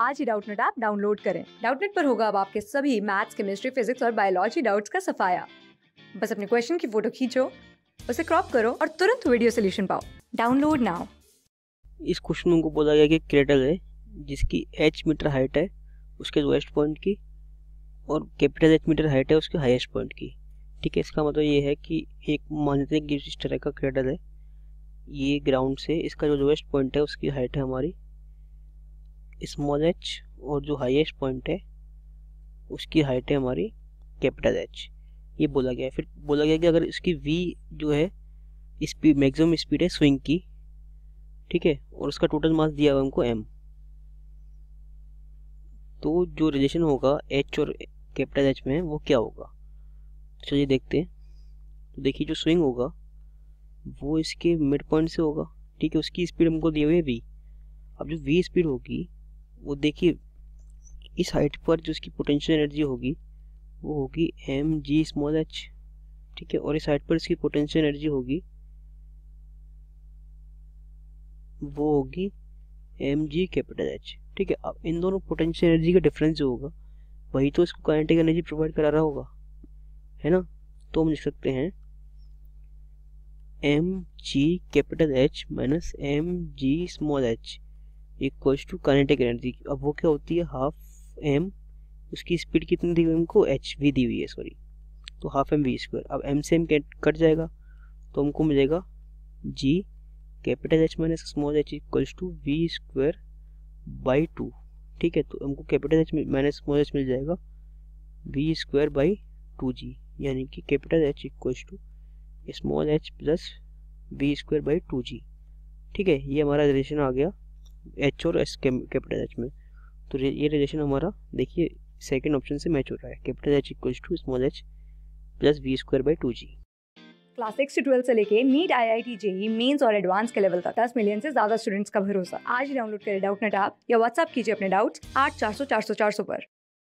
आज ही Doubtnut app download करें डाउटनेट पर होगा अब आपके सभी मैथ्स केमिस्ट्री फिजिक्स और बायोलॉजी डाउट्स का सफाया बस अपने क्वेश्चन की फोटो खींचो उसे क्रॉप करो और तुरंत वीडियो सोल्यूशन पाओ डाउनलोड नाउ इस क्वेश्चन को बोला गया कि क्रेडल है जिसकी एच मीटर हाइट है उसके लोएस्ट पॉइंट की और कैपिटल एच मीटर हाइट है उसके हाईएस्ट पॉइंट की ठीक है इसका मतलब ये है कि एक मान लेते हैं जिस तरह का क्रेडल है ये ग्राउंड से इसका जो लोएस्ट पॉइंट है उसकी हाइट है हमारी स्मॉल एच और जो हाईएस्ट पॉइंट है उसकी हाइट है हमारी कैपिटल एच ये बोला गया है फिर बोला गया कि अगर इसकी वी जो है स्पीड मैक्सिमम स्पीड है स्विंग की ठीक है और उसका टोटल मास दिया हुआ हमको एम तो जो रिलेशन होगा एच और कैपिटल एच में वो क्या होगा चलिए देखते हैं तो देखिए जो स्विंग होगा वो इसके मिड पॉइंट से होगा ठीक है उसकी स्पीड हमको दी हुई है वी अब जो वी स्पीड होगी वो देखिए इस हाइट पर जो इसकी पोटेंशियल एनर्जी होगी वो होगी एम जी स्मॉल एच ठीक है और इस हाइट पर इसकी पोटेंशियल एनर्जी होगी वो होगी एम जी कैपिटल एच ठीक है अब इन दोनों पोटेंशियल एनर्जी का डिफरेंस जो होगा वही तो इसको काइनेटिक एनर्जी प्रोवाइड करा रहा होगा है ना तो हम लिख सकते हैं M G capital H minus M G small H equals to kinetic energy अब वो क्या होती है हाफ एम उसकी स्पीड कितनी दी हुई हमको एच वी दी हुई है सॉरी तो हाफ एम वी स्क्वायर अब एम से एम कट जाएगा तो हमको मिलेगा G capital H minus small H equals to V square by two ठीक है तो हमको capital H minus small H मिल जाएगा V square by two G यानी कि capital H equals to small H plus V square by two G ठीक है ये हमारा रिलेशन आ गया एच और एस कैपिटल एच में तो ये रिलेशन हमारा देखिए सेकेंड ऑप्शन से मैच हो रहा है capital H equal to small H plus V square by two G class six से ट्वेल्थ से लेके NEET I I T JEE mains और एडवांस के लेवल तक दस मिलियन से ज्यादा स्टूडेंट्स का भरोसा आज डाउनलोड करें डाउट नेट आप या व्हाट्सअप कीजिए अपने डाउट्स आठ चार सौ चार सौ चार सौ पर